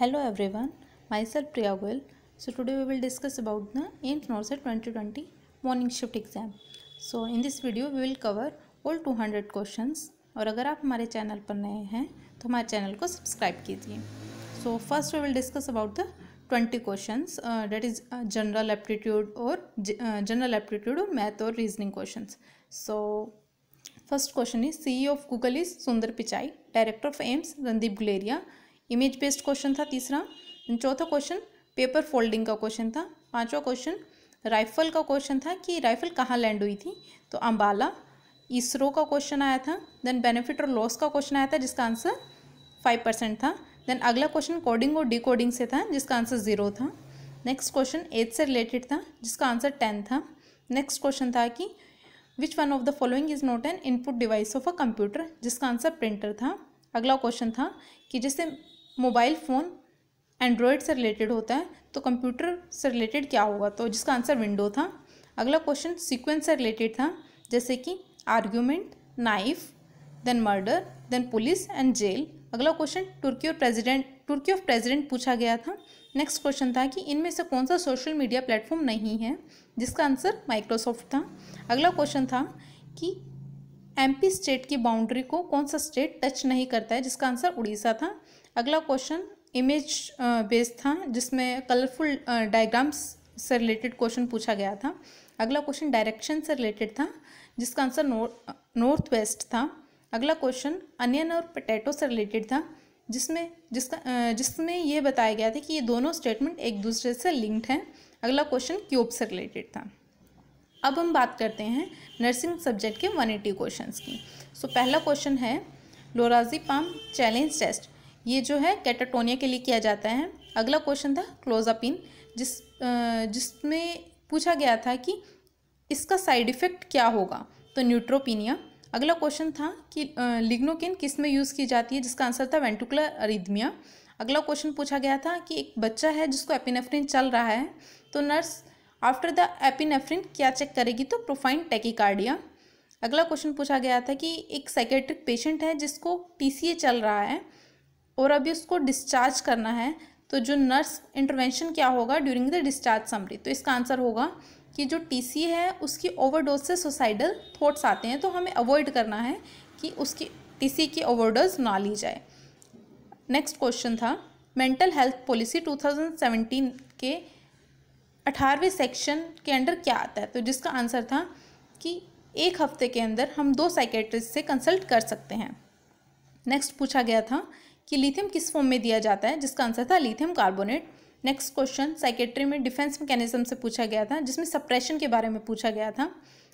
hello everyone my Priya Goyal so priya we will discuss about the AIIMS about the twenty twenty morning shift exam so in this video we will cover all two hundred question और अगर आप हमारे channel पर नए हैं तो हमारे channel को सब्सक्राइब कीजिए so first we will discuss about the twenty question that is general aptitude और जनरल एप्टीट्यूड uh, और मैथ और reasoning question so first question is C E of Google is Sundar Pichai director of AIIMS Randeep Guleria image based question था तीसरा चौथा question paper folding का question था पांचवा question rifle का क्वेश्चन था कि राइफल कहाँ लैंड हुई थी तो अम्बाला इसरो का क्वेश्चन आया था देन बेनिफिट और लॉस का क्वेश्चन आया था जिसका आंसर फाइव परसेंट था देन अगला क्वेश्चन कोडिंग और डिकोडिंग से था जिसका आंसर ज़ीरो था नेक्स्ट क्वेश्चन एथ से रिलेटेड था जिसका आंसर टेन था नेक्स्ट क्वेश्चन था कि which one of the following is not an input device of a computer जिसका आंसर प्रिंटर था अगला क्वेश्चन था कि जिससे मोबाइल फ़ोन एंड्रॉयड से रिलेटेड होता है तो कंप्यूटर से रिलेटेड क्या होगा तो जिसका आंसर विंडो था अगला क्वेश्चन सीक्वेंस से रिलेटेड था जैसे कि argument knife then murder then police and jail अगला क्वेश्चन तुर्की और प्रेजिडेंट तुर्की ऑफ प्रेजिडेंट पूछा गया था नेक्स्ट क्वेश्चन था कि इनमें से कौन सा सोशल मीडिया प्लेटफॉर्म नहीं है जिसका आंसर माइक्रोसॉफ्ट था अगला क्वेश्चन था कि एमपी स्टेट की बाउंड्री को कौन सा स्टेट टच नहीं करता है जिसका आंसर उड़ीसा था अगला क्वेश्चन इमेज बेस्ड था जिसमें कलरफुल डायग्राम्स से रिलेटेड क्वेश्चन पूछा गया था अगला क्वेश्चन डायरेक्शन से रिलेटेड था जिसका आंसर नॉर्थ वेस्ट था अगला क्वेश्चन अनियन और पटेटो से रिलेटेड था जिसमें जिसका जिसमें यह बताया गया था कि ये दोनों स्टेटमेंट एक दूसरे से लिंक्ड हैं अगला क्वेश्चन क्यूब से रिलेटेड था अब हम बात करते हैं नर्सिंग सब्जेक्ट के वन एटी क्वेश्चन की सो so, पहला क्वेश्चन है लोराजीपाम चैलेंज टेस्ट ये जो है कैटाटोनिया के लिए किया जाता है अगला क्वेश्चन था क्लोजापिन जिस जिसमें पूछा गया था कि इसका साइड इफ़ेक्ट क्या होगा तो न्यूट्रोपिनिया अगला क्वेश्चन था कि लिग्नोकिन किस में यूज़ की जाती है जिसका आंसर था वेंटिकुलर अरिदमिया अगला क्वेश्चन पूछा गया था कि एक बच्चा है जिसको एपिनेफ्रिन चल रहा है तो नर्स आफ्टर द एपिनेफ्रिन क्या चेक करेगी तो प्रोफाइन टेकिकार्डिया अगला क्वेश्चन पूछा गया था कि एक साइकेट्रिक पेशेंट है जिसको टीसीए चल रहा है और अभी उसको डिस्चार्ज करना है तो जो नर्स इंटरवेंशन क्या होगा ड्यूरिंग द डिस्चार्ज समरी तो इसका आंसर होगा कि जो टी है उसकी ओवरडोज से सुसाइडल थॉट्स आते हैं तो हमें अवॉइड करना है कि उसकी सी की ओवरडोज ना ली जाए नेक्स्ट क्वेश्चन था मेंटल हेल्थ पॉलिसी 2017 के अठारहवें सेक्शन के अंडर क्या आता है तो जिसका आंसर था कि एक हफ्ते के अंदर हम दो साइकेट्रिस्ट से कंसल्ट कर सकते हैं नेक्स्ट पूछा गया था कि लिथियम किस फॉर्म में दिया जाता है जिसका आंसर था lithium carbonate next question psychiatry में डिफेंस मैकेनिज्म से पूछा गया था जिसमें सप्रेशन के बारे में पूछा गया था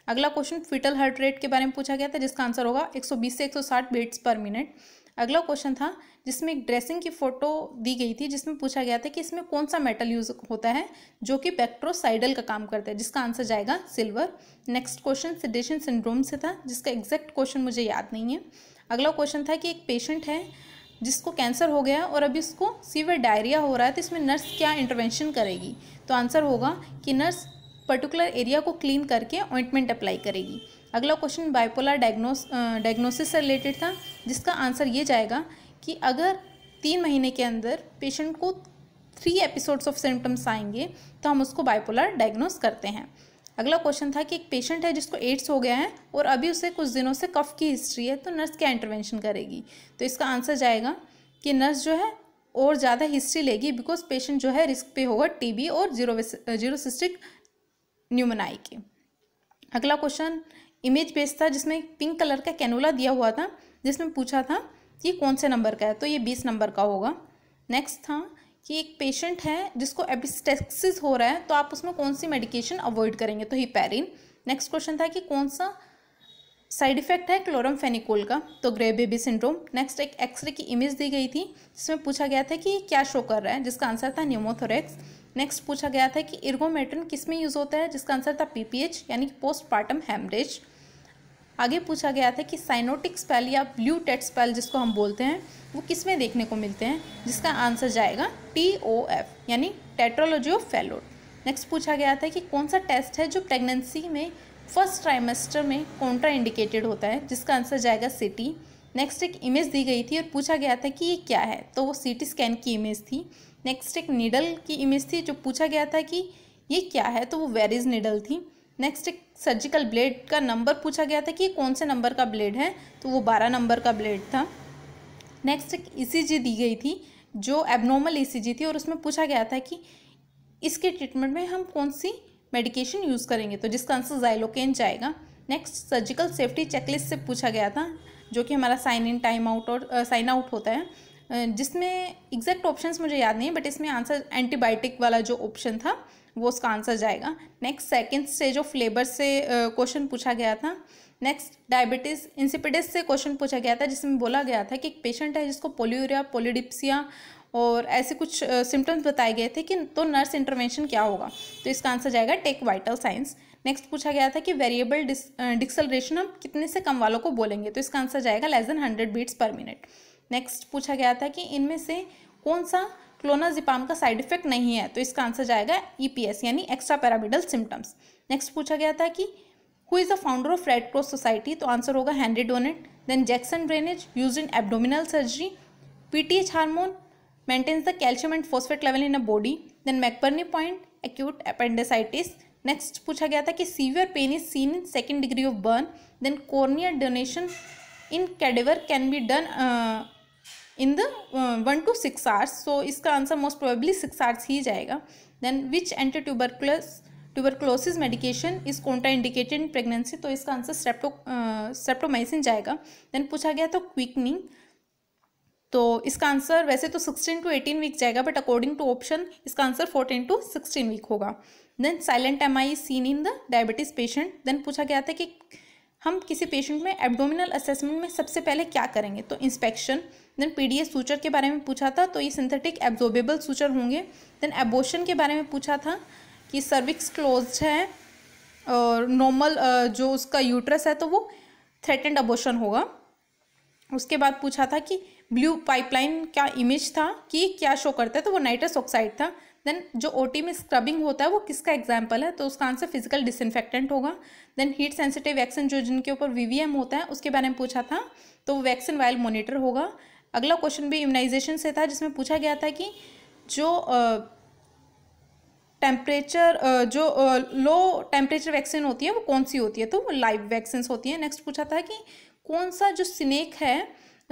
अगला क्वेश्चन फिटल हार्ट रेट के बारे में पूछा गया था जिसका आंसर होगा 120 से 160 बीट्स पर मिनट अगला क्वेश्चन था जिसमें एक ड्रेसिंग की फ़ोटो दी गई थी जिसमें पूछा गया था कि इसमें कौन सा मेटल यूज होता है जो कि पेक्ट्रोसाइडल का काम करता है जिसका आंसर जाएगा silver next question sedation syndrome से था जिसका एग्जैक्ट क्वेश्चन मुझे याद नहीं है अगला क्वेश्चन था कि एक पेशेंट है जिसको कैंसर हो गया और अभी उसको सीवियर डायरिया हो रहा है तो इसमें नर्स क्या इंटरवेंशन करेगी तो आंसर होगा कि नर्स पर्टिकुलर एरिया को क्लीन करके ऑइंटमेंट अप्लाई करेगी अगला क्वेश्चन बाइपोलर डायग्नोस डायग्नोसिस से रिलेटेड था जिसका आंसर ये जाएगा कि अगर तीन महीने के अंदर पेशेंट को थ्री एपिसोड्स ऑफ सिम्टम्स आएंगे तो हम उसको बाइपोलर डायग्नोस करते हैं अगला क्वेश्चन था कि एक पेशेंट है जिसको एड्स हो गया है और अभी उसे कुछ दिनों से कफ की हिस्ट्री है तो नर्स क्या इंटरवेंशन करेगी तो इसका आंसर जाएगा कि नर्स जो है और ज़्यादा हिस्ट्री लेगी बिकॉज पेशेंट जो है रिस्क पे होगा टीबी और जीरो जीरोसिस्टिक न्यूमनाई के अगला क्वेश्चन इमेज पेज था जिसमें पिंक कलर का कैनोला दिया हुआ था जिसमें पूछा था कि कौन से नंबर का है तो ये बीस नंबर का होगा नेक्स्ट था कि एक पेशेंट है जिसको एपिस्टेक्सिस हो रहा है तो आप उसमें कौन सी मेडिकेशन अवॉइड करेंगे तो हिपेरिन नेक्स्ट क्वेश्चन था कि कौन सा साइड इफेक्ट है क्लोरम फेनिकोल का तो ग्रे बेबी सिंड्रोम नेक्स्ट एक एक्सरे की इमेज दी गई थी जिसमें पूछा गया था कि क्या शो कर रहा है जिसका आंसर था न्यूमोथोरेक्स नेक्स्ट पूछा गया था कि इर्गोमेटन किस में यूज़ होता है जिसका आंसर था पीपीएच यानी कि पोस्टपार्टम हेमरेज आगे पूछा गया था कि साइनोटिक स्पेल या ब्लू टेट स्पेल जिसको हम बोलते हैं वो किस में देखने को मिलते हैं जिसका आंसर जाएगा टी ओ एफ यानी टेट्रोलॉजी ऑफ फेलोड नेक्स्ट पूछा गया था कि कौन सा टेस्ट है जो प्रेगनेंसी में फर्स्ट ट्राइमेस्टर में कॉन्ट्रा इंडिकेटेड होता है जिसका आंसर जाएगा सिटी नेक्स्ट एक इमेज दी गई थी और पूछा गया था कि ये क्या है तो वो सी टी स्कैन की इमेज थी नेक्स्ट एक निडल की इमेज थी जो पूछा गया था कि ये क्या है तो वो वेरिज निडल थी नेक्स्ट एक सर्जिकल ब्लेड का नंबर पूछा गया था कि कौन से नंबर का ब्लेड है तो वो बारह नंबर का ब्लेड था नेक्स्ट एक ई e दी गई थी जो एबनॉर्मल ईसीजी e थी और उसमें पूछा गया था कि इसके ट्रीटमेंट में हम कौन सी मेडिकेशन यूज़ करेंगे तो जिसका आंसर जाइलोकेन जाएगा नेक्स्ट सर्जिकल सेफ्टी चेकलिस्ट से पूछा गया था जो कि हमारा साइन इन टाइम आउट और साइन आउट होता है जिसमें एग्जैक्ट ऑप्शंस मुझे याद नहीं है बट इसमें आंसर एंटीबायोटिक वाला जो ऑप्शन था वो उसका आंसर जाएगा next second stage of labour से क्वेश्चन पूछा गया था नेक्स्ट डायबिटीज़ इंसिपिडिस से क्वेश्चन पूछा गया था जिसमें बोला गया था कि एक पेशेंट है जिसको पोलियोरिया पोलिडिप्सिया और ऐसे कुछ सिम्टम्स बताए गए थे कि तो नर्स इंटरवेंशन क्या होगा तो इसका आंसर जाएगा टेक वाइटल साइंस नेक्स्ट पूछा गया था कि वेरिएबल डिक्सलरेशन हम कितने से कम वालों को बोलेंगे तो इसका आंसर जाएगा less than hundred beats per minute next पूछा गया था कि इनमें से कौन सा क्लोनाजिपाम का साइड इफेक्ट नहीं है तो इसका आंसर जाएगा ईपीएस e यानी एक्स्ट्रा पैरामिडल सिम्टम्स नेक्स्ट पूछा गया था कि who is the founder of Red Cross Society तो आंसर होगा Henry Dunant then Jackson drainage use in abdominal surgery PTH hormone maintains the calcium and phosphate level in a body then McBurney point acute appendicitis next पूछा गया था कि severe pain is seen in second degree of burn then corneal donation in cadaver can be done in the one to six hours so इसका answer most probably six hours ही जाएगा then which anti tuberculous tuberculosis medication is contraindicated pregnancy तो इसका answer strepto streptomycin जाएगा then पूछा गया तो quickening तो इसका आंसर वैसे तो सिक्सटीन टू एटीन वीक जाएगा बट अकॉर्डिंग टू ऑप्शन इसका answer fourteen to sixteen week होगा then silent M I seen in the diabetes patient then पूछा गया था कि हम किसी पेशेंट में एब्डोमिनल असेसमेंट में सबसे पहले क्या करेंगे तो इंस्पेक्शन देन पीडीएस सूचर के बारे में पूछा था तो ये सिंथेटिक एब्जॉर्बेबल सूचर होंगे देन एबोशन के बारे में पूछा था कि सर्विक्स क्लोज है और नॉर्मल जो उसका यूट्रस है तो वो थ्रेटेंड अबोशन होगा उसके बाद पूछा था कि ब्लू पाइपलाइन क्या इमेज था कि क्या शो करता है तो वो नाइट्रस ऑक्साइड था देन जो टी में स्क्रबिंग होता है वो किसका एग्जाम्पल है तो उसका आंसर फिजिकल डिसइनफेक्टेंट होगा देन हीट सेंसिटिव वैक्सीन जो जिनके ऊपर एम होता है उसके बारे में पूछा था तो वो वैक्सीन वाइल मोनिटर होगा अगला क्वेश्चन भी इम्यूनाइजेशन से था जिसमें पूछा गया था कि जो टेम्परेचर जो लो टेम्परेचर वैक्सीन होती है वो कौन सी होती है तो वो लाइव वैक्सीन होती है नेक्स्ट पूछा था कि कौन सा जो स्नेक है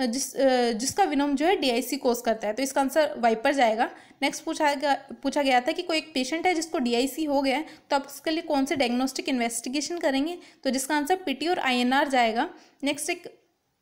जिस जिसका विनोम जो है डीआईसी कोस करता है तो इसका आंसर वाइपर पर जाएगा नेक्स्ट पूछा गया पूछा गया था कि कोई एक पेशेंट है जिसको डीआईसी हो गया है तो आप उसके लिए कौन से डायग्नोस्टिक इन्वेस्टिगेशन करेंगे तो जिसका आंसर पीटी और आईएनआर जाएगा नेक्स्ट एक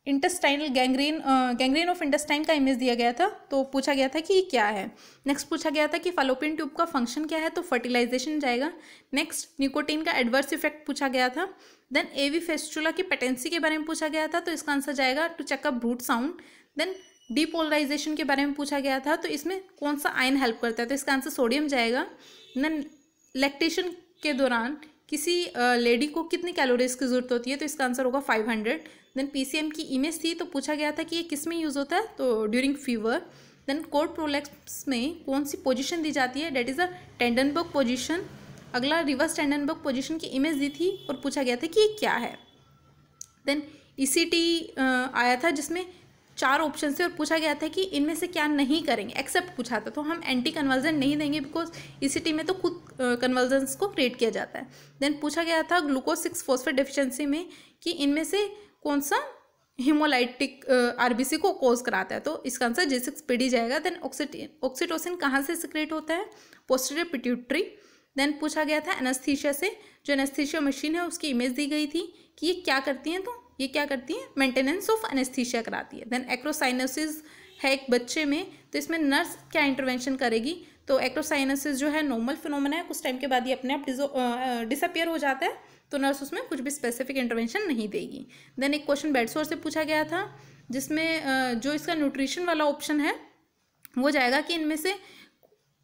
intestinal gangrene gangrene of intestine का इमेज दिया गया था तो पूछा गया था कि ये क्या है नेक्स्ट पूछा गया था कि फालोपिन ट्यूब का फंक्शन क्या है तो फर्टिलाइजेशन जाएगा नेक्स्ट निकोटीन का एडवर्स इफेक्ट पूछा गया था देन एवी फेस्टुला की पेटेंसी के बारे में पूछा गया था तो इसका आंसर जाएगा to checkup bruit sound then depolarization के बारे में पूछा गया था तो इसमें कौन सा आयन हेल्प करता है तो इसका आंसर सोडियम जाएगा देन लैक्टेशन के दौरान किसी लेडी को कितनी कैलोरीज की ज़रूरत होती है तो इसका आंसर होगा फाइव हंड्रेड देन पी की इमेज थी तो पूछा गया था कि ये किस में यूज़ होता है तो during fever then cord prolapse में कौन सी पोजीशन दी जाती है that is a Trendelenburg position अगला रिवर्स टेंडनबर्ग पोजीशन की इमेज दी थी और पूछा गया था कि ये क्या है देन ई e आया था जिसमें चार ऑप्शन थे और पूछा गया था कि इनमें से क्या नहीं करेंगे एक्सेप्ट पूछा था तो हम एंटी कन्वर्जन नहीं देंगे बिकॉज ई में तो खुद कन्वर्जन्स को क्रिएट किया जाता है देन पूछा गया था ग्लूकोज सिक्स फोस्फेट डिफिशेंसी में कि इनमें से कौन सा हिमोलाइटिक आरबीसी को कोज कराता है तो इसका आंसर जे सिक्स पीढ़ी जाएगा देन ऑक्सीटिन ऑक्सीटोसिन कहाँ से सिक्रेट होता है पोस्टर पिट्यूट्री देन पूछा गया था एनेस्थीशिया से जो एनेस्थीशिया मशीन है उसकी इमेज दी गई थी कि ये क्या करती हैं तो ये क्या करती है मेंटेनेंस ऑफ एनेस्थीशिया कराती है देन एक्रोसाइनोसिस है एक बच्चे में तो इसमें नर्स क्या इंटरवेंशन करेगी तो एक्रोसाइनोसिस जो है नॉर्मल फिनोमेना है कुछ टाइम के बाद ये अपने आप डिसअपियर हो जाता है तो नर्स उसमें कुछ भी स्पेसिफिक इंटरवेंशन नहीं देगी देन एक क्वेश्चन बेडसोर से पूछा गया था जिसमें जो इसका न्यूट्रिशन वाला ऑप्शन है वो जाएगा कि इनमें से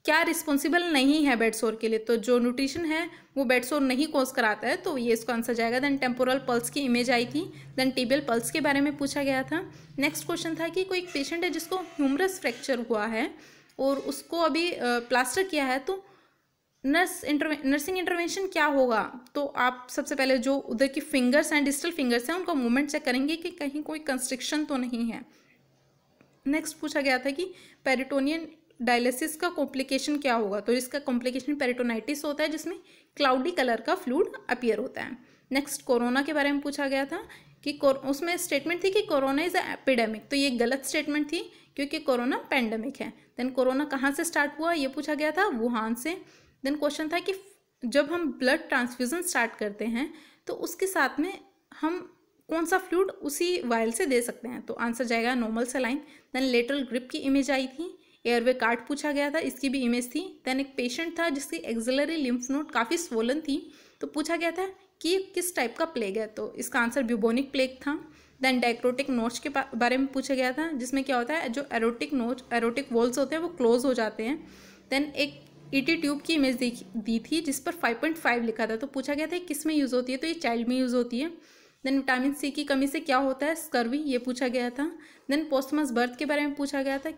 क्या रिस्पॉन्सिबल नहीं है बेडसोर के लिए तो जो न्यूट्रिशन है वो बेडसोर नहीं कोस कराता है तो ये इसका आंसर जाएगा देन टेम्पोरल पल्स की इमेज आई थी देन टीबियल पल्स के बारे में पूछा गया था नेक्स्ट क्वेश्चन था कि कोई एक पेशेंट है जिसको ह्यूमरस फ्रैक्चर हुआ है और उसको अभी प्लास्टर किया है तो नर्स इंटरवे नर्सिंग इंटरवेंशन क्या होगा तो आप सबसे पहले जो उधर की फिंगर्स हैं डिजिटल फिंगर्स हैं उनका मूवमेंट चेक करेंगे कि कहीं कोई कंस्ट्रिक्शन तो नहीं है नेक्स्ट पूछा गया था कि पेरिटोनियन डायलिसिस का कॉम्प्लिकेशन क्या होगा तो इसका कॉम्प्लिकेशन पेरिटोनाइटिस होता है जिसमें क्लाउडी कलर का फ्लूड अपियर होता है नेक्स्ट कोरोना के बारे में पूछा गया था कि उसमें स्टेटमेंट थी कि कोरोना इज़ एपिडेमिक तो ये गलत स्टेटमेंट थी क्योंकि कोरोना पैंडेमिक है देन कोरोना कहाँ से स्टार्ट हुआ ये पूछा गया था वुहान से देन क्वेश्चन था कि जब हम ब्लड ट्रांसफ्यूज़न स्टार्ट करते हैं तो उसके साथ में हम कौन सा फ्लूड उसी वायल से दे सकते हैं तो आंसर जाएगा normal saline then lateral grip की इमेज आई थी एयरवे कार्ड पूछा गया था इसकी भी इमेज थी देन एक पेशेंट था जिसकी एक्जिलरी लिम्फ नोट काफ़ी स्वोलन थी तो पूछा गया था कि किस टाइप का प्लेग है तो इसका आंसर ब्यूबोनिक प्लेग था देन डायक्रोटिक नोच के बारे में पूछा गया था जिसमें क्या होता है जो एरोटिक नोच एरोटिक वॉल्स होते हैं वो क्लोज हो जाते हैं देन एक ईटी e ट्यूब की इमेज दी दी थी जिस पर 5.5 लिखा था तो पूछा गया था किस में यूज़ होती है तो ये चाइल्ड में यूज़ होती है देन विटामिन सी की कमी से क्या होता है स्कर्वी ये पूछा गया था देन पोस्टमस बर्थ के बारे में पूछा गया था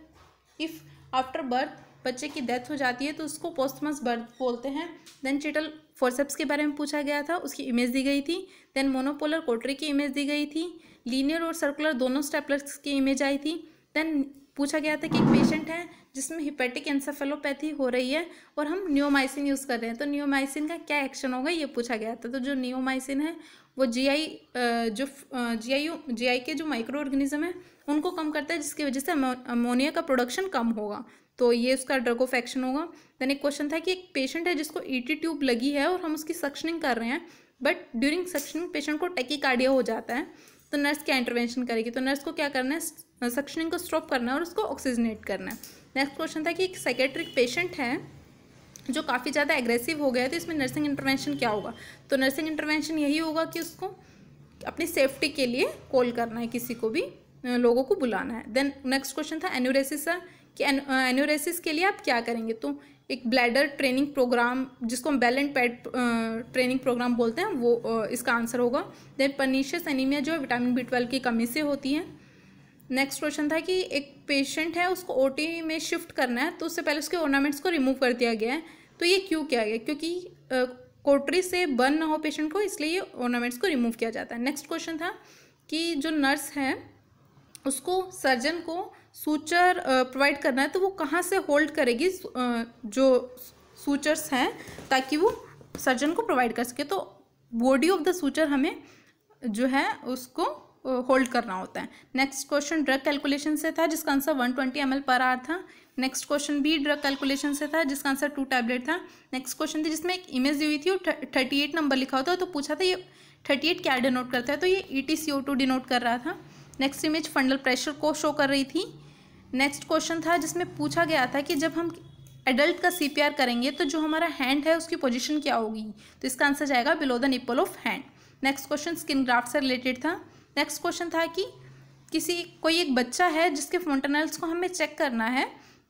इफ़ आफ्टर बर्थ बच्चे की डेथ हो जाती है तो उसको पोस्टमस बर्थ बोलते हैं देन चिटल फोरसेप्स के बारे में पूछा गया था उसकी इमेज दी गई थी देन मोनोपोलर कोटरी की इमेज दी गई थी लीनियर और सर्कुलर दोनों स्टेपलर्स की इमेज आई थी देन पूछा गया था कि एक पेशेंट है जिसमें हिपेटिक एंसेफेलोपैथी हो रही है और हम न्योमाइसिन यूज़ कर रहे हैं तो न्योमाइसिन का क्या एक्शन होगा ये पूछा गया था तो जो न्योमाइसिन है वो जीआई जो जीआई जीआई के जो माइक्रो ऑर्गेनिज्म है उनको कम करता है जिसकी वजह से अमोनिया का प्रोडक्शन कम होगा तो ये उसका ड्रग ऑफ एक्शन होगा देन एक क्वेश्चन था कि एक पेशेंट है जिसको ईटी e ट्यूब लगी है और हम उसकी सक्शनिंग कर रहे हैं बट ड्यूरिंग सक्शनिंग पेशेंट को कार्डिया हो जाता है तो नर्स क्या इंटरवेंशन करेगी तो नर्स को क्या करना है सक्शनिंग को स्टॉप करना है और उसको ऑक्सीजनेट करना है नेक्स्ट क्वेश्चन था कि एक साइकेट्रिक पेशेंट है जो काफ़ी ज़्यादा एग्रेसिव हो गया तो इसमें नर्सिंग इंटरवेंशन क्या होगा तो नर्सिंग इंटरवेंशन यही होगा कि उसको अपनी सेफ्टी के लिए कॉल करना है किसी को भी लोगों को बुलाना है देन नेक्स्ट क्वेश्चन था एन्यूरेसिस सर कि एन्यूरेसिस के लिए आप क्या करेंगे तो एक ब्लैडर ट्रेनिंग प्रोग्राम जिसको हम बैलेंट पैड ट्रेनिंग प्रोग्राम बोलते हैं वो इसका आंसर होगा देन पर्नीशियस एनीमिया जो है विटामिन बी ट्वेल्व की कमी से होती है नेक्स्ट क्वेश्चन था कि एक पेशेंट है उसको ओटी में शिफ्ट करना है तो उससे पहले उसके ऑर्नामेंट्स को रिमूव कर दिया गया है तो ये क्यों किया गया क्योंकि कोटरी से बर्न ना हो पेशेंट को इसलिए ये ऑर्नामेंट्स को रिमूव किया जाता है नेक्स्ट क्वेश्चन था कि जो नर्स है उसको सर्जन को सूचर प्रोवाइड करना है तो वो कहाँ से होल्ड करेगी जो सूचर्स हैं ताकि वो सर्जन को प्रोवाइड कर सके तो बॉडी ऑफ द सूचर हमें जो है उसको होल्ड करना होता है नेक्स्ट क्वेश्चन ड्रग कैलकुलेशन से था जिसका आंसर वन ट्वेंटी एम पर आर था नेक्स्ट क्वेश्चन भी ड्रग कैलकुलेशन से था जिसका आंसर टू टैबलेट था नेक्स्ट क्वेश्चन थे जिसमें एक इमेज दी हुई थी और थर्टी एट नंबर लिखा होता तो पूछा था ये थर्टी एट क्या डिनोट करता है तो ये E T C O two denote कर रहा था नेक्स्ट इमेज फंडल प्रेशर को शो कर रही थी नेक्स्ट क्वेश्चन था जिसमें पूछा गया था कि जब हम एडल्ट का सी करेंगे तो जो हमारा हैंड है उसकी पोजिशन क्या होगी तो इसका आंसर जाएगा below the nipple of hand next question skin graft से रिलेटेड था नेक्स्ट क्वेश्चन था कि किसी कोई एक बच्चा है जिसके फोन्टनल्स को हमें चेक करना है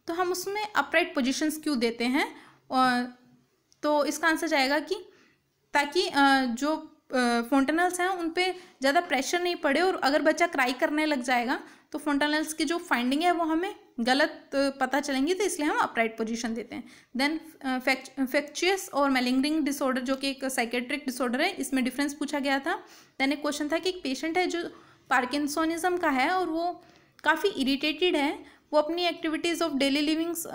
तो हम उसमें अपराइट पोजिशंस क्यों देते हैं और तो इसका आंसर जाएगा कि ताकि जो फोन्टनल्स हैं उन पर ज़्यादा प्रेशर नहीं पड़े और अगर बच्चा क्राई करने लग जाएगा तो फ्रंटल की जो फाइंडिंग है वो हमें गलत पता चलेंगी तो इसलिए हम अपराइट पोजीशन देते हैं देन फैक्चुअस और मेलिंगरिंग डिसऑर्डर जो कि एक साइकेट्रिक डिसऑर्डर है इसमें डिफरेंस पूछा गया था देन एक क्वेश्चन था कि एक पेशेंट है जो पार्किंसोनिज्म का है और वो काफ़ी इरीटेटेड है वो अपनी एक्टिविटीज़ ऑफ डेली लिविंग्स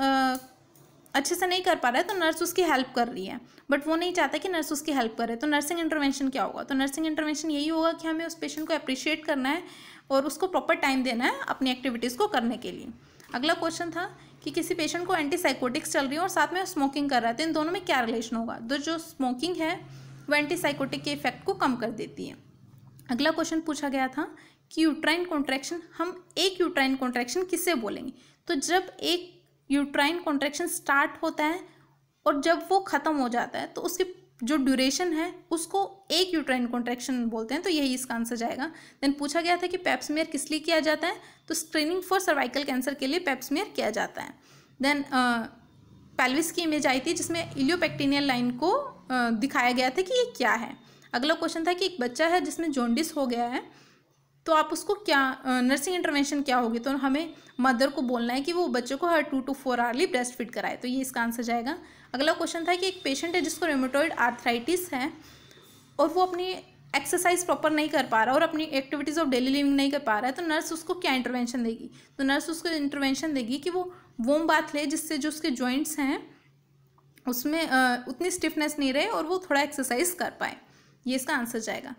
अच्छे से नहीं कर पा रहा है तो नर्स उसकी हेल्प कर रही है बट वो नहीं चाहता कि नर्स उसकी हेल्प करे तो नर्सिंग इंटरवेंशन क्या होगा तो नर्सिंग इंटरवेंशन यही होगा कि हमें उस पेशेंट को अप्रिशिएट करना है और उसको प्रॉपर टाइम देना है अपनी एक्टिविटीज़ को करने के लिए अगला क्वेश्चन था कि किसी पेशेंट को एंटीसाइकोटिक्स चल रही है और साथ में स्मोकिंग कर रहा है तो इन दोनों में क्या रिलेशन होगा तो जो स्मोकिंग है वो एंटीसाइकोटिक के इफेक्ट को कम कर देती है अगला क्वेश्चन पूछा गया था कि यूट्राइन कॉन्ट्रैक्शन हम एक यूट्राइन कॉन्ट्रैक्शन किससे बोलेंगे तो जब एक यूट्राइन कॉन्ट्रैक्शन स्टार्ट होता है और जब वो ख़त्म हो जाता है तो उसके जो ड्यूरेशन है उसको एक यूट्राइन कॉन्ट्रैक्शन बोलते हैं तो यही इसका आंसर जाएगा देन पूछा गया था कि पैप्समेयर किस लिए किया जाता है तो स्क्रीनिंग फॉर सर्वाइकल कैंसर के लिए पैप्समेयर किया जाता है देन पैलविस की इमेज आई थी जिसमें इलियोपैक्टीनियल लाइन को uh, दिखाया गया था कि ये क्या है अगला क्वेश्चन था कि एक बच्चा है जिसमें जोंडिस हो गया है तो आप उसको क्या नर्सिंग इंटरवेंशन क्या होगी तो हमें मदर को बोलना है कि वो बच्चों को हर two two four hourly breast feed कराए तो ये इसका आंसर जाएगा अगला क्वेश्चन था कि एक पेशेंट है जिसको रेमोटॉइड आर्थराइटिस है और वो अपनी एक्सरसाइज प्रॉपर नहीं कर पा रहा और अपनी एक्टिविटीज़ ऑफ डेली लिविंग नहीं कर पा रहा है तो नर्स उसको क्या इंटरवेंशन देगी तो नर्स उसको इंटरवेंशन देगी कि वो वोम बाथ ले जिससे जो उसके जॉइंट्स हैं उसमें उतनी स्टिफनेस नहीं रहे और वो थोड़ा एक्सरसाइज कर पाए ये इसका आंसर जाएगा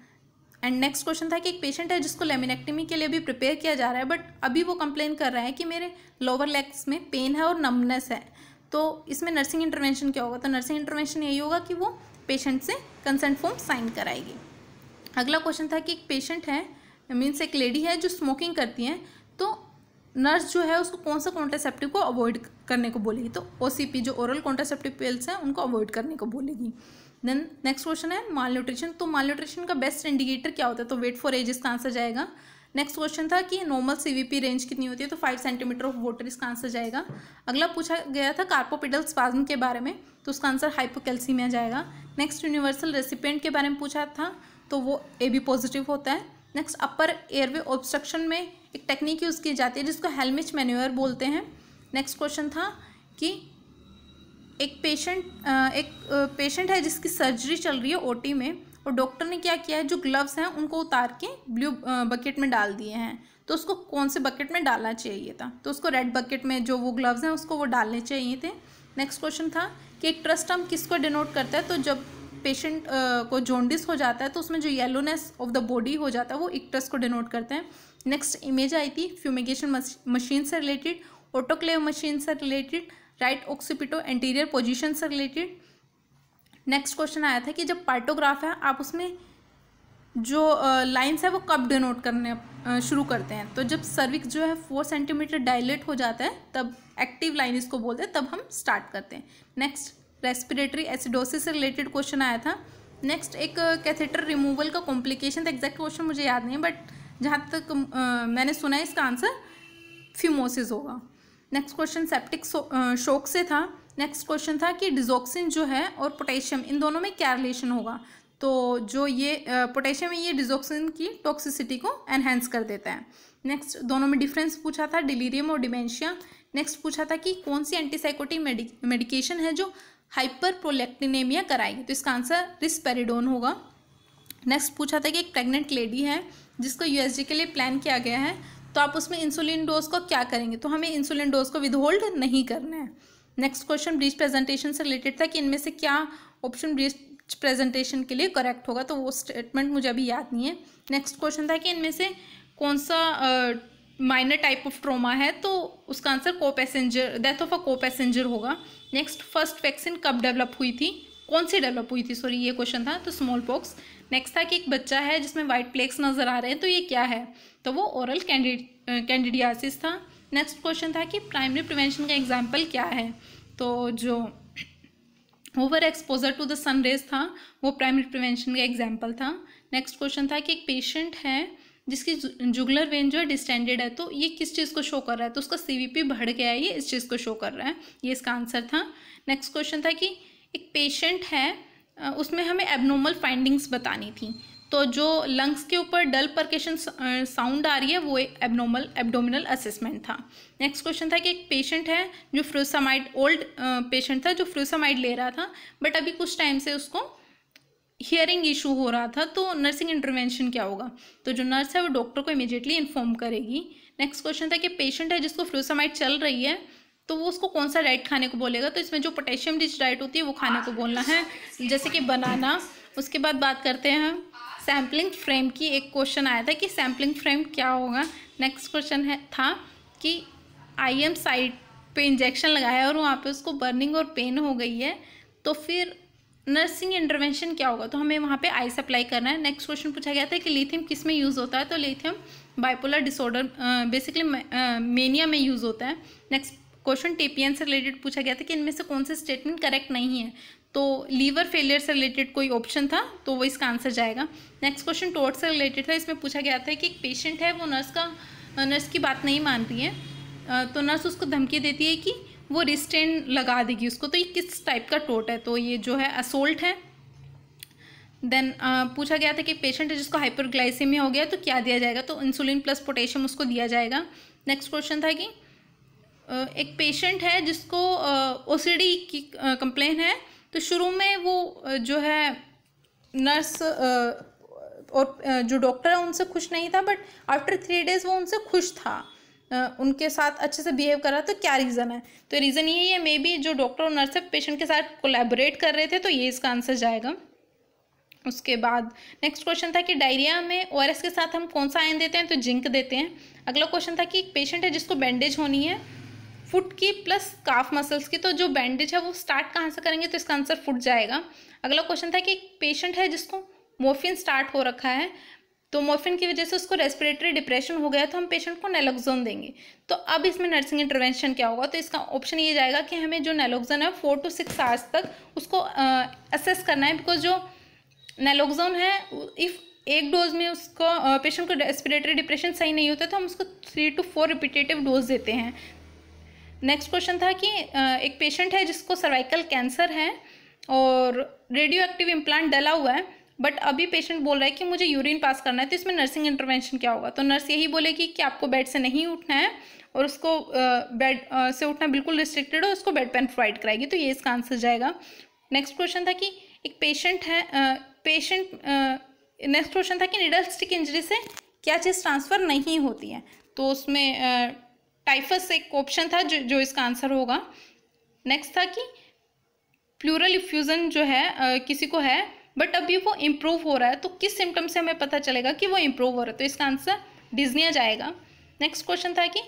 एंड नेक्स्ट क्वेश्चन था कि एक पेशेंट है जिसको लेमिनेक्टिमी के लिए भी प्रिपेयर किया जा रहा है बट अभी वो कंप्लेन कर रहा है कि मेरे लोअर लेग्स में पेन है और नमनेस है तो इसमें नर्सिंग इंटरवेंशन क्या होगा तो नर्सिंग इंटरवेंशन यही होगा कि वो पेशेंट से कंसेंट फॉर्म साइन कराएगी अगला क्वेश्चन था कि एक पेशेंट है मीन्स एक लेडी है जो स्मोकिंग करती है तो नर्स जो है उसको कौन सा कॉन्ट्रासेप्टिव को अवॉइड करने को बोलेगी तो ओ जो ओरल कॉन्ट्रासेप्टिव पेल्स हैं उनको अवॉइड करने को बोलेगी देन नेक्स्ट क्वेश्चन है माल न्यूट्रिशन तो माल न्यूट्रिशन का बेस्ट इंडिकेटर क्या होता है तो वेट फॉर एज इसका आंसर जाएगा नेक्स्ट क्वेश्चन था कि नॉर्मल सीवीपी रेंज कितनी होती है तो फाइव सेंटीमीटर ऑफ वाटर इसका आंसर जाएगा अगला पूछा गया था कार्पोपिडल स्पाजम के बारे में तो उसका आंसर हाइपोकैल्सीमिया जाएगा नेक्स्ट यूनिवर्सल रेसिपेंट के बारे में पूछा था तो वो ए बी पॉजिटिव होता है नेक्स्ट अपर एयरवे ऑब्स्ट्रक्शन में एक टेक्निक यूज़ की जाती है जिसको हेलमिच मेन्यूअर बोलते हैं नेक्स्ट क्वेश्चन था कि एक पेशेंट एक पेशेंट है जिसकी सर्जरी चल रही है ओटी में और डॉक्टर ने क्या किया है जो ग्लव्स हैं उनको उतार के ब्लू बकेट में डाल दिए हैं तो उसको कौन से बकेट में डालना चाहिए था तो उसको रेड बकेट में जो वो ग्लव्स हैं उसको वो डालने चाहिए थे नेक्स्ट क्वेश्चन था कि एक ट्रस्ट हम किसको डिनोट करता है तो जब पेशेंट को जोंडिस हो जाता है तो उसमें जो येलोनेस ऑफ द बॉडी हो जाता है वो ट्रस्ट को डिनोट करते हैं नेक्स्ट इमेज आई थी फ्यूमिगेशन मशीन से रिलेटेड ऑटोक्लेव मशीन से related right occipito anterior position से रिलेटेड नेक्स्ट क्वेश्चन आया था कि जब पार्टोग्राफ है आप उसमें जो लाइंस uh, है वो कब डिनोट करने uh, शुरू करते हैं तो जब सर्विक्स जो है फोर सेंटीमीटर डायलेट हो जाता है तब एक्टिव लाइन इसको बोलते हैं तब हम स्टार्ट करते हैं नेक्स्ट रेस्पिरेटरी एसिडोसिस से रिलेटेड क्वेश्चन आया था नेक्स्ट एक कैथेटर रिमूवल का कॉम्प्लिकेशन था एग्जैक्ट क्वेश्चन मुझे याद नहीं बट जहाँ तक uh, मैंने सुना है इसका आंसर फ्यूमोसिस होगा नेक्स्ट क्वेश्चन सेप्टिक शोक से था नेक्स्ट क्वेश्चन था कि डिजोक्सिन जो है और पोटेशियम इन दोनों में क्या रिलेशन होगा तो जो ये पोटेशियम uh, है ये डिजोक्सिन की टॉक्सिसिटी को एनहेंस कर देता है नेक्स्ट दोनों में डिफरेंस पूछा था डिलीरियम और डिमेंशिया नेक्स्ट पूछा था कि कौन सी एंटीसाइकोटिक मेडिकेशन है जो हाइपर प्रोलेक्टिनेमिया कराएगी तो इसका आंसर रिस्पेरिडोन होगा नेक्स्ट पूछा था कि एक प्रेग्नेंट लेडी है जिसको यूएसजी के लिए प्लान किया गया है तो आप उसमें इंसुलिन डोज को क्या करेंगे तो हमें इंसुलिन डोज को विदहोल्ड नहीं करना है नेक्स्ट क्वेश्चन ब्रीच प्रेजेंटेशन से रिलेटेड था कि इनमें से क्या ऑप्शन ब्रीच प्रेजेंटेशन के लिए करेक्ट होगा तो वो स्टेटमेंट मुझे अभी याद नहीं है नेक्स्ट क्वेश्चन था कि इनमें से कौन सा माइनर टाइप ऑफ ट्रोमा है तो उसका आंसर को पैसेंजर डेथ ऑफ अ को पैसेंजर होगा नेक्स्ट फर्स्ट वैक्सीन कब डेवलप हुई थी कौन सी डेवलप हुई थी सॉरी ये क्वेश्चन था तो स्मॉल पॉक्स नेक्स्ट था कि एक बच्चा है जिसमें वाइट प्लेक्स नज़र आ रहे हैं तो ये क्या है तो वो ओरल कैंडिडियासिस था नेक्स्ट क्वेश्चन था कि प्राइमरी प्रिवेंशन का एग्जाम्पल क्या है तो जो over exposure to the sun rays था वो प्राइमरी प्रिवेंशन का एग्जाम्पल था नेक्स्ट क्वेश्चन था कि एक पेशेंट है जिसकी जुगलर वेन जो है डिस्टेंडेड है तो ये किस चीज़ को शो कर रहा है तो उसका सीवीपी बढ़ गया है ये इस चीज़ को शो कर रहा है ये इसका आंसर था नेक्स्ट क्वेश्चन था कि एक पेशेंट है उसमें हमें एबनॉर्मल फाइंडिंग्स बतानी थी तो जो लंग्स के ऊपर डल परकेशन साउंड आ रही है वो एबनॉर्मल एब्डोमिनल असेसमेंट था नेक्स्ट क्वेश्चन था कि एक पेशेंट है जो फ्रूसामाइड ओल्ड पेशेंट था जो फ्रूसामाइड ले रहा था बट अभी कुछ टाइम से उसको हियरिंग इशू हो रहा था तो नर्सिंग इंटरवेंशन क्या होगा तो जो नर्स है वो डॉक्टर को इमीजिएटली इन्फॉर्म करेगी नेक्स्ट क्वेश्चन था कि पेशेंट है जिसको फ्लूसामाइड चल रही है तो वो उसको कौन सा डाइट खाने को बोलेगा तो इसमें जो पोटेशियम रिच डाइट होती है वो खाने को बोलना है जैसे कि बनाना उसके बाद बात करते हैं सैम्पलिंग फ्रेम की एक क्वेश्चन आया था कि सैम्पलिंग फ्रेम क्या होगा नेक्स्ट क्वेश्चन है था कि आई एम साइट पे इंजेक्शन लगाया और वहाँ पे उसको बर्निंग और पेन हो गई है तो फिर नर्सिंग इंटरवेंशन क्या होगा तो हमें वहाँ पे आई सप्लाई करना है नेक्स्ट क्वेश्चन पूछा गया था कि लिथियम किस में यूज़ होता है तो lithium bipolar disorder basically mania में यूज़ होता है नेक्स्ट क्वेश्चन टेपियन से रिलेटेड पूछा गया था कि इनमें से कौन से स्टेटमेंट करेक्ट नहीं है तो लीवर फेलियर से रिलेटेड कोई ऑप्शन था तो वो इसका आंसर जाएगा नेक्स्ट क्वेश्चन टोर्ट से रिलेटेड था इसमें पूछा गया था कि एक पेशेंट है वो नर्स का नर्स की बात नहीं मान रही है तो नर्स उसको धमकी देती है कि वो रिस्टेन लगा देगी उसको तो ये किस टाइप का टोट है तो ये जो है असोल्ट है देन uh, पूछा गया था कि पेशेंट है जिसको हाइपरग्लाइसेमिया हो गया तो क्या दिया जाएगा तो इंसुलिन प्लस पोटेशियम उसको दिया जाएगा नेक्स्ट क्वेश्चन था कि एक पेशेंट है जिसको ओ की कंप्लेन है तो शुरू में वो जो है नर्स और जो डॉक्टर है उनसे खुश नहीं था बट आफ्टर थ्री डेज़ वो उनसे खुश था उनके साथ अच्छे से बिहेव कर रहा तो क्या रीज़न है तो रीज़न ये है मे बी जो डॉक्टर और नर्स है पेशेंट के साथ कोलेबोरेट कर रहे थे तो ये इसका आंसर जाएगा उसके बाद नेक्स्ट क्वेश्चन था कि डायरिया में ओ के साथ हम कौन सा आयन देते हैं तो जिंक देते हैं अगला क्वेश्चन था कि एक पेशेंट है जिसको बैंडेज होनी है फुट की प्लस काफ मसल्स की तो जो बैंडेज है वो स्टार्ट कहाँ से करेंगे तो इसका आंसर फुट जाएगा अगला क्वेश्चन था कि एक पेशेंट है जिसको मोफिन स्टार्ट हो रखा है तो मोफिन की वजह से उसको रेस्पिरेटरी डिप्रेशन हो गया तो हम पेशेंट को नेलोक्जोन देंगे तो अब इसमें नर्सिंग इंटरवेंशन क्या होगा तो इसका ऑप्शन ये जाएगा कि हमें जो नेलोक्जोन है फोर टू सिक्स आवर्स तक उसको असेस करना है बिकॉज जो नेलोक्जोन है इफ़ एक डोज में उसको पेशेंट को रेस्पिरेटरी डिप्रेशन सही नहीं होता तो हम उसको three two four repetitive dose देते हैं नेक्स्ट क्वेश्चन था कि एक पेशेंट है जिसको सर्वाइकल कैंसर है और रेडियो एक्टिव इम्प्लांट डला हुआ है बट अभी पेशेंट बोल रहा है कि मुझे यूरिन पास करना है तो इसमें नर्सिंग इंटरवेंशन क्या होगा तो नर्स यही बोलेगी कि, कि आपको बेड से नहीं उठना है और उसको बेड से उठना बिल्कुल रिस्ट्रिक्टेड है उसको बेड पेन प्रोवाइड कराएगी तो ये इसका आंसर जाएगा नेक्स्ट क्वेश्चन था कि एक पेशेंट है पेशेंट नेक्स्ट क्वेश्चन था कि निडल स्टिक इंजरी से क्या चीज़ ट्रांसफ़र नहीं होती है तो उसमें टाइफस एक ऑप्शन था जो जो इसका आंसर होगा नेक्स्ट था कि प्लूरल इफ्यूज़न जो है आ, किसी को है बट अभी वो इम्प्रूव हो रहा है तो किस सिम्टम से हमें पता चलेगा कि वो इम्प्रूव हो रहा है तो इसका आंसर डिजनिया जाएगा नेक्स्ट क्वेश्चन था कि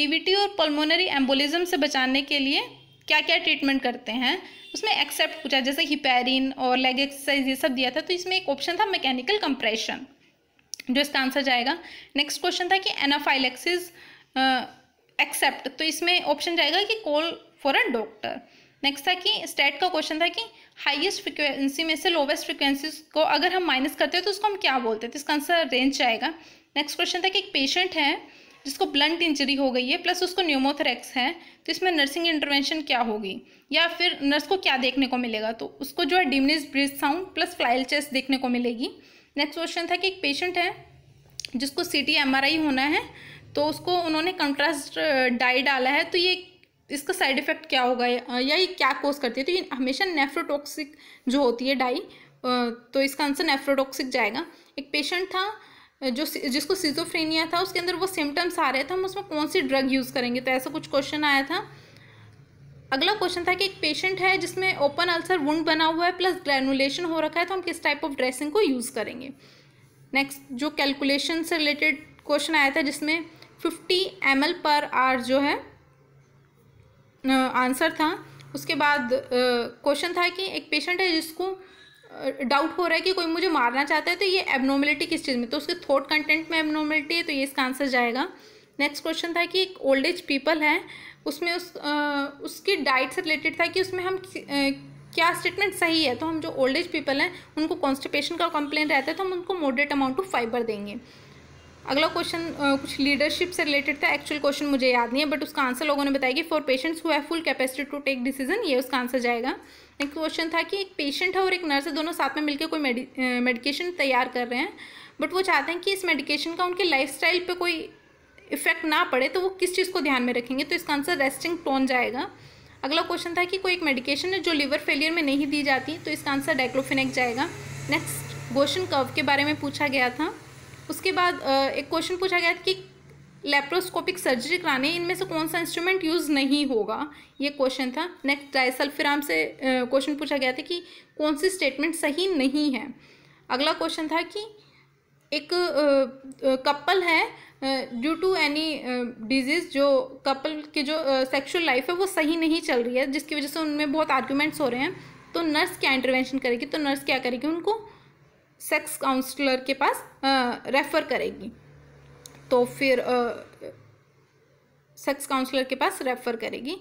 डीवीटी और पल्मोनरी एम्बोलिज्म से बचाने के लिए क्या क्या ट्रीटमेंट करते हैं उसमें एक्सेप्ट पूछा जैसे हिपेरिन और लेग एक्सरसाइज ये सब दिया था तो इसमें एक ऑप्शन था मैकेनिकल कंप्रेशन जो इसका आंसर जाएगा नेक्स्ट क्वेश्चन था कि एनाफाइलेक्सिस एक्सेप्ट तो इसमें ऑप्शन जाएगा कि call for a doctor next था कि स्टेट का क्वेश्चन था कि हाईएस्ट फ्रिक्वेंसी में से लोवेस्ट फ्रिक्वेंसी को अगर हम माइनस करते हैं तो उसको हम क्या बोलते हैं तो इसका आंसर रेंज आएगा नेक्स्ट क्वेश्चन था कि एक पेशेंट है जिसको ब्लंट इंजरी हो गई है प्लस उसको न्यूमोथेरेक्स है तो इसमें नर्सिंग इंटरवेंशन क्या होगी या फिर नर्स को क्या देखने को मिलेगा तो उसको जो है diminished breath sound plus flail chest देखने को मिलेगी नेक्स्ट क्वेश्चन था कि एक पेशेंट है जिसको C T M R I होना है तो उसको उन्होंने कंट्रास्ट डाई डाला है तो ये इसका साइड इफ़ेक्ट क्या होगा या ये क्या कोस करती है तो ये हमेशा नेफ्रोटॉक्सिक जो होती है डाई तो इसका आंसर नेफ्रोटॉक्सिक जाएगा एक पेशेंट था जो जिसको सीजोफ्रेनिया था उसके अंदर वो सिम्टम्स आ रहे थे हम उसमें कौन सी ड्रग यूज़ करेंगे तो ऐसा कुछ क्वेश्चन आया था अगला क्वेश्चन था कि एक पेशेंट है जिसमें ओपन अल्सर वुंड बना हुआ है प्लस ग्रेनुलेशन हो रखा है तो हम किस टाइप ऑफ ड्रेसिंग को यूज़ करेंगे नेक्स्ट जो कैलकुलेशन से रिलेटेड क्वेश्चन आया था जिसमें फिफ्टी एम पर आर जो है आंसर था उसके बाद क्वेश्चन था कि एक पेशेंट है जिसको डाउट हो रहा है कि कोई मुझे मारना चाहता है तो ये एबनॉर्मेलिटी किस चीज़ में तो उसके थॉट कंटेंट में एबनॉर्मेलिटी है तो ये इसका आंसर जाएगा नेक्स्ट क्वेश्चन था कि एक ओल्ड एज पीपल है उसमें उस आ, उसकी डाइट से रिलेटेड था कि उसमें हम आ, क्या स्टेटमेंट सही है तो हम जो ओल्ड एज पीपल हैं उनको कॉन्स्टिपेशन का कंप्लेन रहता है तो हम उनको मॉडरेट अमाउंट ऑफ फाइबर देंगे अगला क्वेश्चन कुछ लीडरशिप से रिलेटेड था एक्चुअल क्वेश्चन मुझे याद नहीं है बट उसका आंसर लोगों ने बताया कि for patients have full capacity to take decision ये उसका आंसर जाएगा एक क्वेश्चन था कि एक पेशेंट है और एक नर्स है दोनों साथ में मिलकर कोई मेडिकेशन तैयार कर रहे हैं बट वो चाहते हैं कि इस मेडिकेशन का उनके लाइफ स्टाइल कोई इफेक्ट ना पड़े तो वो किस चीज़ को ध्यान में रखेंगे तो इसका आंसर रेस्टिंग टोन जाएगा अगला क्वेश्चन था कि कोई एक मेडिकेशन है जो लिवर फेलियर में नहीं दी जाती तो इसका आंसर डाइक्लोफिनेक जाएगा नेक्स्ट गोशन कर्व के बारे में पूछा गया था उसके बाद एक क्वेश्चन पूछा गया कि लेप्रोस्कोपिक सर्जरी कराने इनमें से कौन सा इंस्ट्रूमेंट यूज़ नहीं होगा ये क्वेश्चन था नेक्स्ट डाइसल्फिराम से क्वेश्चन पूछा गया था कि कौन सी स्टेटमेंट सही नहीं है अगला क्वेश्चन था कि एक कपल है ड्यू टू एनी डिजीज़ जो कपल की जो सेक्सुअल लाइफ है वो सही नहीं चल रही है जिसकी वजह से उनमें बहुत आर्ग्यूमेंट्स हो रहे हैं तो नर्स क्या इंटरवेंशन करेगी तो नर्स क्या करेगी उनको सेक्स काउंसलर के पास रेफ़र करेगी तो फिर सेक्स काउंसलर के पास रेफ़र करेगी